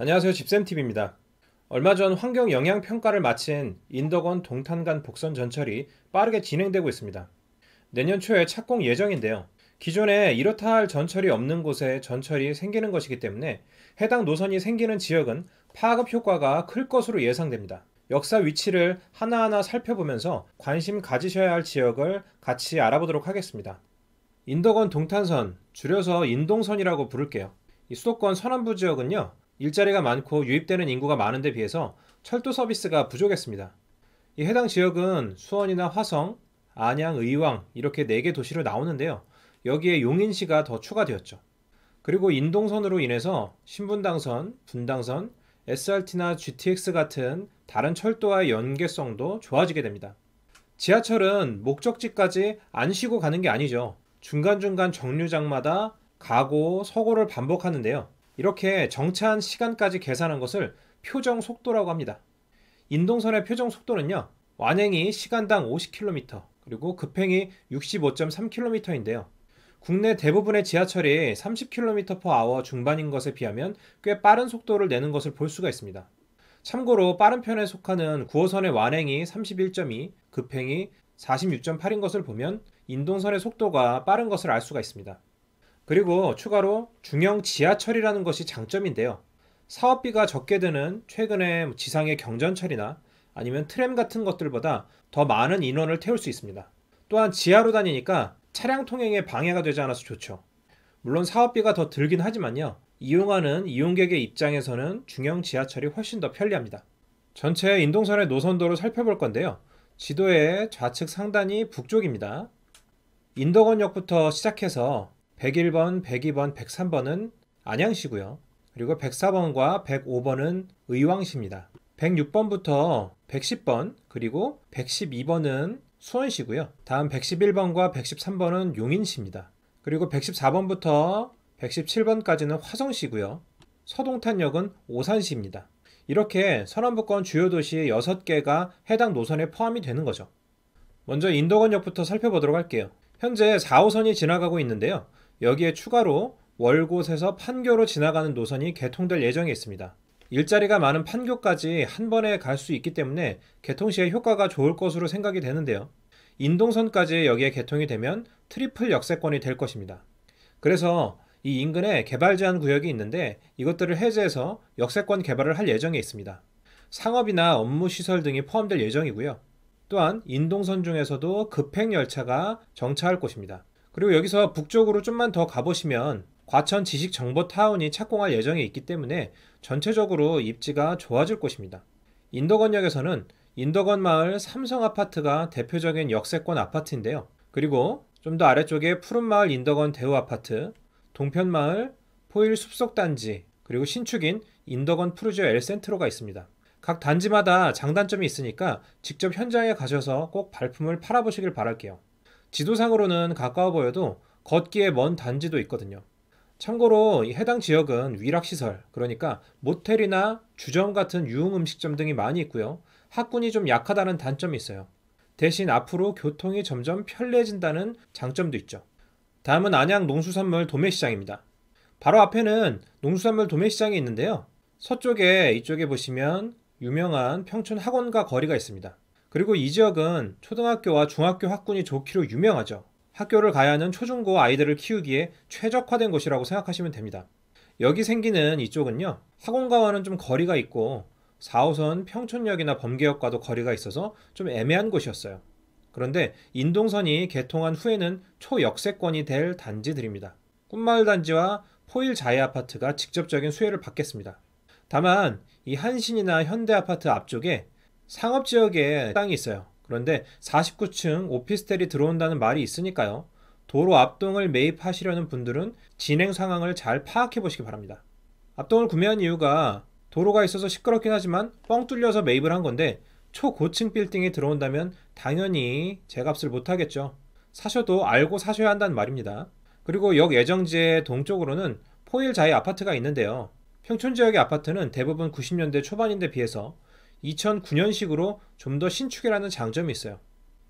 안녕하세요. 집쌤TV입니다. 얼마 전 환경 영향 평가를 마친 인덕원 동탄간 복선 전철이 빠르게 진행되고 있습니다. 내년 초에 착공 예정인데요. 기존에 이렇다 할 전철이 없는 곳에 전철이 생기는 것이기 때문에 해당 노선이 생기는 지역은 파급 효과가 클 것으로 예상됩니다. 역사 위치를 하나하나 살펴보면서 관심 가지셔야 할 지역을 같이 알아보도록 하겠습니다. 인덕원 동탄선, 줄여서 인동선이라고 부를게요. 이 수도권 서남부 지역은요, 일자리가 많고 유입되는 인구가 많은데 비해서 철도 서비스가 부족했습니다. 이 해당 지역은 수원이나 화성, 안양, 의왕 이렇게 네 개 도시로 나오는데요. 여기에 용인시가 더 추가되었죠. 그리고 인동선으로 인해서 신분당선, 분당선, SRT나 GTX 같은 다른 철도와의 연계성도 좋아지게 됩니다. 지하철은 목적지까지 안 쉬고 가는 게 아니죠. 중간중간 정류장마다 가고 서고를 반복하는데요. 이렇게 정차한 시간까지 계산한 것을 표정 속도라고 합니다. 인동선의 표정 속도는요. 완행이 시간당 50km, 그리고 급행이 65.3km인데요. 국내 대부분의 지하철이 30km/h 중반인 것에 비하면 꽤 빠른 속도를 내는 것을 볼 수가 있습니다. 참고로 빠른 편에 속하는 9호선의 완행이 31.2, 급행이 46.8인 것을 보면 인동선의 속도가 빠른 것을 알 수가 있습니다. 그리고 추가로 중형 지하철이라는 것이 장점인데요. 사업비가 적게 드는 최근의 지상의 경전철이나 아니면 트램 같은 것들보다 더 많은 인원을 태울 수 있습니다. 또한 지하로 다니니까 차량 통행에 방해가 되지 않아서 좋죠. 물론 사업비가 더 들긴 하지만요. 이용하는 이용객의 입장에서는 중형 지하철이 훨씬 더 편리합니다. 전체 인동선의 노선도를 살펴볼 건데요. 지도의 좌측 상단이 북쪽입니다. 인덕원역부터 시작해서 101번, 102번, 103번은 안양시고요. 그리고 104번과 105번은 의왕시입니다. 106번부터 110번 그리고 112번은 수원시고요. 다음 111번과 113번은 용인시입니다. 그리고 114번부터 117번까지는 화성시고요. 서동탄역은 오산시입니다. 이렇게 서남부권 주요 도시 6개가 해당 노선에 포함이 되는 거죠. 먼저 인도원역부터 살펴보도록 할게요. 현재 4호선이 지나가고 있는데요. 여기에 추가로 월곳에서 판교로 지나가는 노선이 개통될 예정이 있습니다. 일자리가 많은 판교까지 한 번에 갈 수 있기 때문에 개통 시에 효과가 좋을 것으로 생각이 되는데요. 인동선까지 여기에 개통이 되면 트리플 역세권이 될 것입니다. 그래서 이 인근에 개발 제한 구역이 있는데 이것들을 해제해서 역세권 개발을 할 예정에 있습니다. 상업이나 업무 시설 등이 포함될 예정이고요. 또한 인동선 중에서도 급행 열차가 정차할 곳입니다. 그리고 여기서 북쪽으로 좀만 더 가보시면 과천 지식정보타운이 착공할 예정이 있기 때문에 전체적으로 입지가 좋아질 것입니다. 인덕원역에서는 인덕원 마을 삼성아파트가 대표적인 역세권 아파트인데요. 그리고 좀 더 아래쪽에 푸른마을 인덕원 대우아파트, 동편마을 포일 숲속단지, 그리고 신축인 인덕원 프르지오 엘센트로가 있습니다. 각 단지마다 장단점이 있으니까 직접 현장에 가셔서 꼭 발품을 팔아보시길 바랄게요. 지도상으로는 가까워 보여도 걷기에 먼 단지도 있거든요. 참고로 해당 지역은 위락시설, 그러니까 모텔이나 주점 같은 유흥 음식점 등이 많이 있고요. 학군이 좀 약하다는 단점이 있어요. 대신 앞으로 교통이 점점 편리해진다는 장점도 있죠. 다음은 안양 농수산물 도매시장입니다. 바로 앞에는 농수산물 도매시장이 있는데요. 서쪽에 이쪽에 보시면 유명한 평촌 학원과 거리가 있습니다. 그리고 이 지역은 초등학교와 중학교 학군이 좋기로 유명하죠. 학교를 가야 하는 초중고 아이들을 키우기에 최적화된 곳이라고 생각하시면 됩니다. 여기 생기는 이쪽은요. 학원가와는 좀 거리가 있고 4호선 평촌역이나 범계역과도 거리가 있어서 좀 애매한 곳이었어요. 그런데 인동선이 개통한 후에는 초역세권이 될 단지들입니다. 꿈마을 단지와 포일 자해 아파트가 직접적인 수혜를 받겠습니다. 다만 이 한신이나 현대 아파트 앞쪽에 상업 지역에 땅이 있어요. 그런데 49층 오피스텔이 들어온다는 말이 있으니까요. 도로 앞동을 매입하시려는 분들은 진행 상황을 잘 파악해 보시기 바랍니다. 앞동을 구매한 이유가 도로가 있어서 시끄럽긴 하지만 뻥 뚫려서 매입을 한 건데 초고층 빌딩이 들어온다면 당연히 제값을 못 하겠죠. 사셔도 알고 사셔야 한다는 말입니다. 그리고 역 예정지의 동쪽으로는 포일자이 아파트가 있는데요. 평촌 지역의 아파트는 대부분 90년대 초반인데 비해서 2009년식으로 좀 더 신축이라는 장점이 있어요.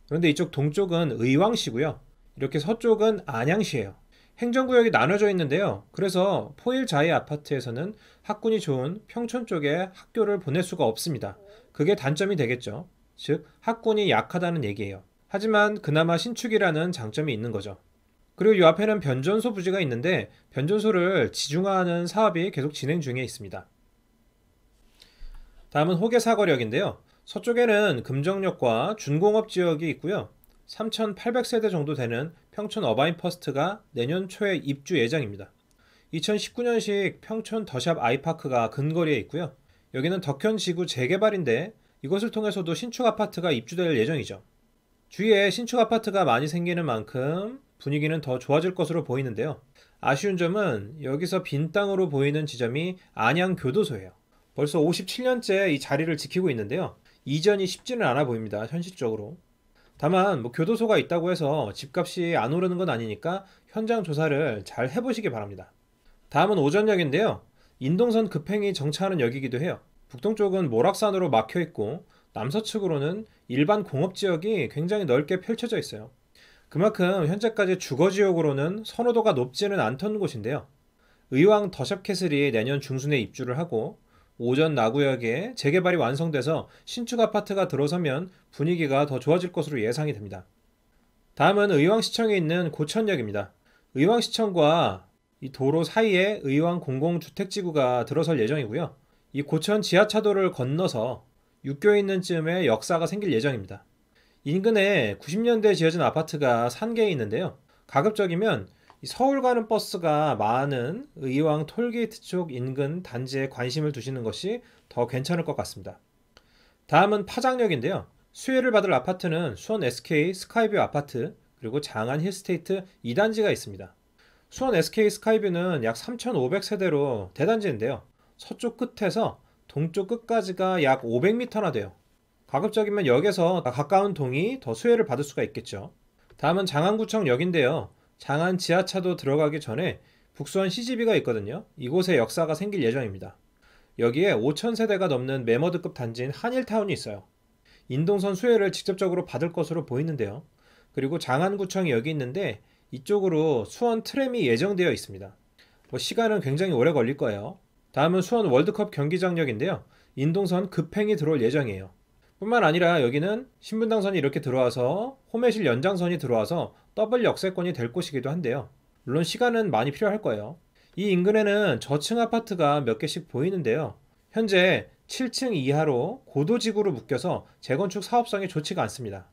그런데 이쪽 동쪽은 의왕시고요. 이렇게 서쪽은 안양시예요. 행정구역이 나눠져 있는데요. 그래서 포일자이 아파트에서는 학군이 좋은 평촌 쪽에 학교를 보낼 수가 없습니다. 그게 단점이 되겠죠. 즉, 학군이 약하다는 얘기예요. 하지만 그나마 신축이라는 장점이 있는 거죠. 그리고 이 앞에는 변전소 부지가 있는데 변전소를 지중화하는 사업이 계속 진행 중에 있습니다. 다음은 호계사거리역인데요. 서쪽에는 금정역과 준공업 지역이 있고요. 3,800세대 정도 되는 평촌 어바인 퍼스트가 내년 초에 입주 예정입니다. 2019년식 평촌 더샵 아이파크가 근거리에 있고요. 여기는 덕현 지구 재개발인데 이것을 통해서도 신축 아파트가 입주될 예정이죠. 주위에 신축 아파트가 많이 생기는 만큼 분위기는 더 좋아질 것으로 보이는데요. 아쉬운 점은 여기서 빈 땅으로 보이는 지점이 안양 교도소예요. 벌써 57년째 이 자리를 지키고 있는데요. 이전이 쉽지는 않아 보입니다. 현실적으로. 다만 뭐 교도소가 있다고 해서 집값이 안 오르는 건 아니니까 현장 조사를 잘 해보시기 바랍니다. 다음은 오전역인데요. 인동선 급행이 정차하는 역이기도 해요. 북동쪽은 모락산으로 막혀 있고 남서측으로는 일반 공업지역이 굉장히 넓게 펼쳐져 있어요. 그만큼 현재까지 주거지역으로는 선호도가 높지는 않던 곳인데요. 의왕 더샵캐슬이 내년 중순에 입주를 하고 오전 나구역에 재개발이 완성돼서 신축 아파트가 들어서면 분위기가 더 좋아질 것으로 예상이 됩니다. 다음은 의왕시청에 있는 고천역입니다. 의왕시청과 이 도로 사이에 의왕 공공주택지구가 들어설 예정이고요. 이 고천 지하차도를 건너서 육교에 있는 쯤에 역사가 생길 예정입니다. 인근에 90년대 에 지어진 아파트가 산개에 있는데요. 가급적이면 서울 가는 버스가 많은 의왕 톨게이트 쪽 인근 단지에 관심을 두시는 것이 더 괜찮을 것 같습니다. 다음은 파장역인데요. 수혜를 받을 아파트는 수원 SK 스카이뷰 아파트 그리고 장안 힐스테이트 2단지가 있습니다. 수원 SK 스카이뷰는 약 3,500세대로 대단지인데요. 서쪽 끝에서 동쪽 끝까지가 약 500m나 돼요. 가급적이면 역에서 가까운 동이 더 수혜를 받을 수가 있겠죠. 다음은 장안구청역인데요. 장안 지하차도 들어가기 전에 북수원 CGV가 있거든요. 이곳에 역사가 생길 예정입니다. 여기에 5,000세대가 넘는 메머드급 단지인 한일타운이 있어요. 인동선 수혜를 직접적으로 받을 것으로 보이는데요. 그리고 장안구청이 여기 있는데 이쪽으로 수원 트램이 예정되어 있습니다. 뭐 시간은 굉장히 오래 걸릴 거예요. 다음은 수원 월드컵 경기장역인데요. 인동선 급행이 들어올 예정이에요. 뿐만 아니라 여기는 신분당선이 이렇게 들어와서 홈매실 연장선이 들어와서 더블 역세권이 될 곳이기도 한데요. 물론 시간은 많이 필요할 거예요. 이 인근에는 저층 아파트가 몇 개씩 보이는데요. 현재 7층 이하로 고도지구로 묶여서 재건축 사업성이 좋지가 않습니다.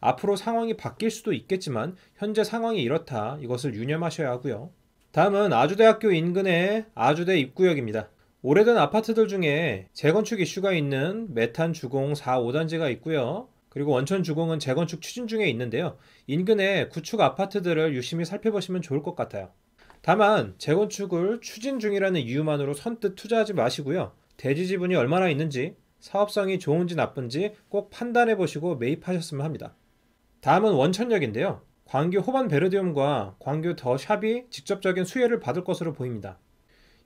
앞으로 상황이 바뀔 수도 있겠지만 현재 상황이 이렇다 이것을 유념하셔야 하고요. 다음은 아주대학교 인근의 아주대 입구역입니다. 오래된 아파트들 중에 재건축 이슈가 있는 메탄 주공 4, 5단지가 있고요. 그리고 원천 주공은 재건축 추진 중에 있는데요. 인근의 구축 아파트들을 유심히 살펴보시면 좋을 것 같아요. 다만 재건축을 추진 중이라는 이유만으로 선뜻 투자하지 마시고요. 대지 지분이 얼마나 있는지, 사업성이 좋은지 나쁜지 꼭 판단해 보시고 매입하셨으면 합니다. 다음은 원천역인데요. 광교 호반 베르디움과 광교 더 샵이 직접적인 수혜를 받을 것으로 보입니다.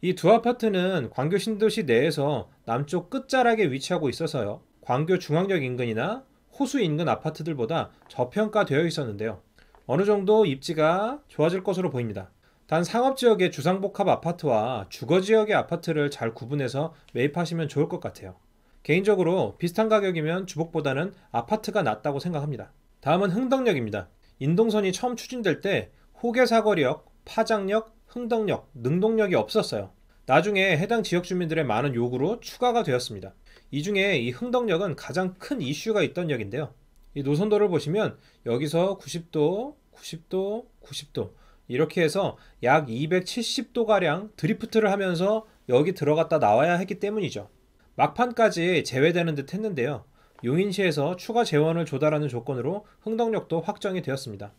이두 아파트는 광교 신도시 내에서 남쪽 끝자락에 위치하고 있어서요. 광교 중앙역 인근이나 호수 인근 아파트들보다 저평가되어 있었는데요. 어느 정도 입지가 좋아질 것으로 보입니다. 단 상업지역의 주상복합 아파트와 주거지역의 아파트를 잘 구분해서 매입하시면 좋을 것 같아요. 개인적으로 비슷한 가격이면 주복보다는 아파트가 낫다고 생각합니다. 다음은 흥덕역입니다. 인동선이 처음 추진될 때 호계사거리역, 파장역, 흥덕력, 능동력이 없었어요. 나중에 해당 지역 주민들의 많은 요구로 추가가 되었습니다. 이 중에 이 흥덕역은 가장 큰 이슈가 있던 역인데요. 이 노선도를 보시면 여기서 90도, 90도, 90도 이렇게 해서 약 270도가량 드리프트를 하면서 여기 들어갔다 나와야 했기 때문이죠. 막판까지 제외되는 듯 했는데요. 용인시에서 추가 재원을 조달하는 조건으로 흥덕역도 확정이 되었습니다.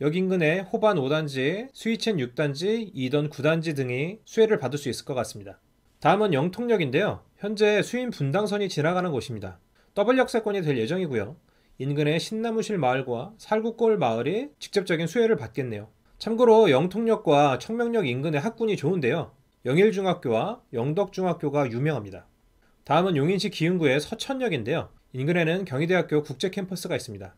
역 인근의 호반 5단지, 스위첸 6단지, 이던 9단지 등이 수혜를 받을 수 있을 것 같습니다. 다음은 영통역인데요. 현재 수인 분당선이 지나가는 곳입니다. 더블역세권이될 예정이고요. 인근의 신나무실 마을과 살구골 마을이 직접적인 수혜를 받겠네요. 참고로 영통역과 청명역 인근의 학군이 좋은데요. 영일중학교와 영덕중학교가 유명합니다. 다음은 용인시 기흥구의 서천역인데요. 인근에는 경희대학교 국제캠퍼스가 있습니다.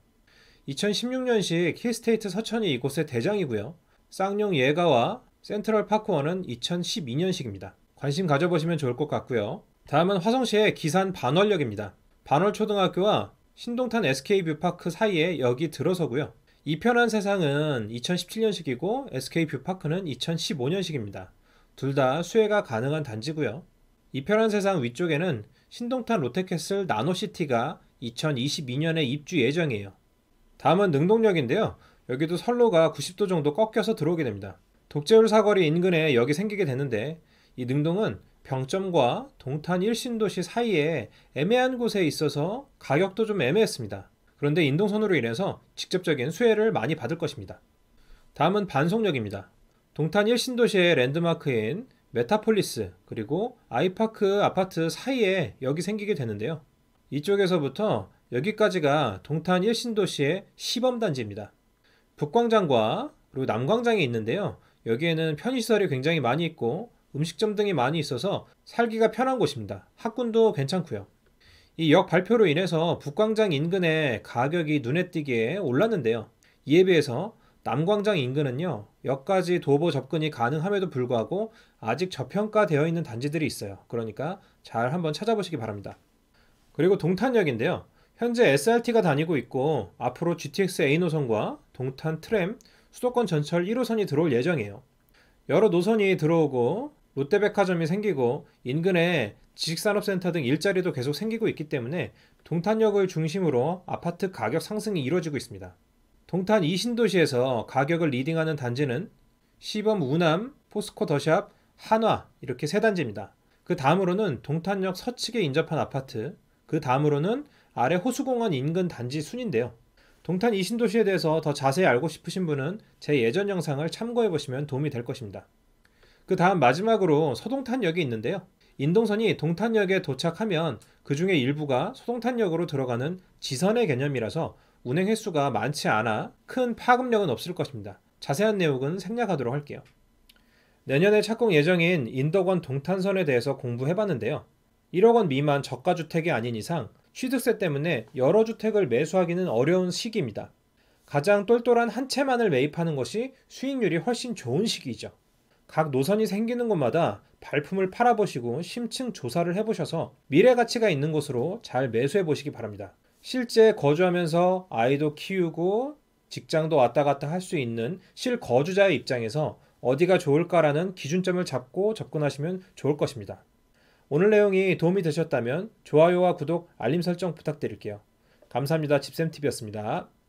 2016년식 힐스테이트 서천이 이곳의 대장이고요. 쌍용 예가와 센트럴 파크원은 2012년식입니다. 관심 가져보시면 좋을 것 같고요. 다음은 화성시의 기산 반월역입니다. 반월초등학교와 신동탄 SK뷰파크 사이에 여기 들어서고요. 이 편한 세상은 2017년식이고 SK뷰파크는 2015년식입니다. 둘 다 수혜가 가능한 단지고요. 이 편한 세상 위쪽에는 신동탄 롯데캐슬 나노시티가 2022년에 입주 예정이에요. 다음은 능동역인데요 여기도 선로가 90도 정도 꺾여서 들어오게 됩니다. 독재율 사거리 인근에 역이 생기게 되는데 이 능동은 병점과 동탄 1신도시 사이에 애매한 곳에 있어서 가격도 좀 애매했습니다. 그런데 인동선으로 인해서 직접적인 수혜를 많이 받을 것입니다. 다음은 반송역입니다. 동탄 1신도시의 랜드마크인 메타폴리스 그리고 아이파크 아파트 사이에 역이 생기게 되는데요. 이쪽에서부터 여기까지가 동탄 1신도시의 시범단지입니다. 북광장과 그리고 남광장이 있는데요. 여기에는 편의시설이 굉장히 많이 있고 음식점 등이 많이 있어서 살기가 편한 곳입니다. 학군도 괜찮고요. 이 역 발표로 인해서 북광장 인근의 가격이 눈에 띄게 올랐는데요. 이에 비해서 남광장 인근은요. 역까지 도보 접근이 가능함에도 불구하고 아직 저평가되어 있는 단지들이 있어요. 그러니까 잘 한번 찾아보시기 바랍니다. 그리고 동탄역인데요. 현재 SRT가 다니고 있고 앞으로 GTX A 노선과 동탄 트램, 수도권 전철 1호선이 들어올 예정이에요. 여러 노선이 들어오고 롯데백화점이 생기고 인근에 지식산업센터 등 일자리도 계속 생기고 있기 때문에 동탄역을 중심으로 아파트 가격 상승이 이루어지고 있습니다. 동탄 이신도시에서 가격을 리딩하는 단지는 시범 우남, 포스코 더샵, 한화 이렇게 세 단지입니다. 그 다음으로는 동탄역 서측에 인접한 아파트, 그 다음으로는 아래 호수공원 인근 단지 순인데요. 동탄 이 신도시에 대해서 더 자세히 알고 싶으신 분은 제 예전 영상을 참고해 보시면 도움이 될 것입니다. 그 다음 마지막으로 서동탄역이 있는데요. 인동선이 동탄역에 도착하면 그 중에 일부가 서동탄역으로 들어가는 지선의 개념이라서 운행 횟수가 많지 않아 큰 파급력은 없을 것입니다. 자세한 내용은 생략하도록 할게요. 내년에 착공 예정인 인덕원 동탄선에 대해서 공부해봤는데요. 1억 원 미만 저가주택이 아닌 이상 취득세 때문에 여러 주택을 매수하기는 어려운 시기입니다. 가장 똘똘한 한 채만을 매입하는 것이 수익률이 훨씬 좋은 시기이죠. 각 노선이 생기는 곳마다 발품을 팔아보시고 심층 조사를 해보셔서 미래 가치가 있는 곳으로 잘 매수해보시기 바랍니다. 실제 거주하면서 아이도 키우고 직장도 왔다 갔다 할 수 있는 실거주자의 입장에서 어디가 좋을까라는 기준점을 잡고 접근하시면 좋을 것입니다. 오늘 내용이 도움이 되셨다면 좋아요와 구독, 알림 설정 부탁드릴게요. 감사합니다. 집쌤TV였습니다.